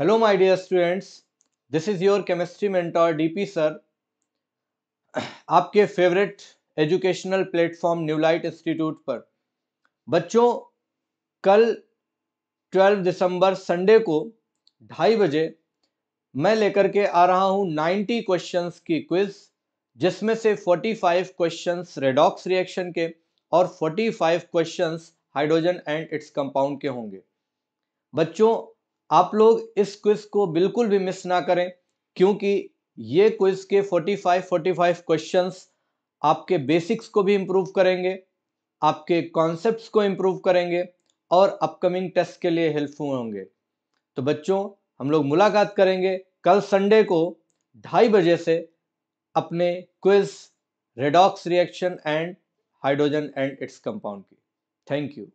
hello my dear students this is your chemistry mentor DP sir आपके favourite educational platform Newlight institute पर बच्चों कल 12 दिसंबर Sunday को ढाई बजे मैं लेकर के आ रहा हूं 90 क्वेश्चंस की क्विज जिसमें से 45 क्वेश्चंस रेडॉक्स रिएक्शन के और 45 questions hydrogen and its compound के होंगे बच्चों आप लोग इस क्विज को बिल्कुल भी मिस ना करें क्योंकि ये क्विज के 45 45 क्वेश्चंस आपके बेसिक्स को भी इम्प्रूव करेंगे आपके कॉन्सेप्ट्स को इम्प्रूव करेंगे और अपकमिंग टेस्ट के लिए हेल्पफुल होंगे तो बच्चों हम लोग मुलाकात करेंगे कल संडे को ढाई बजे से अपने quiz redox reaction and hydrogen and its compound की थैंक यू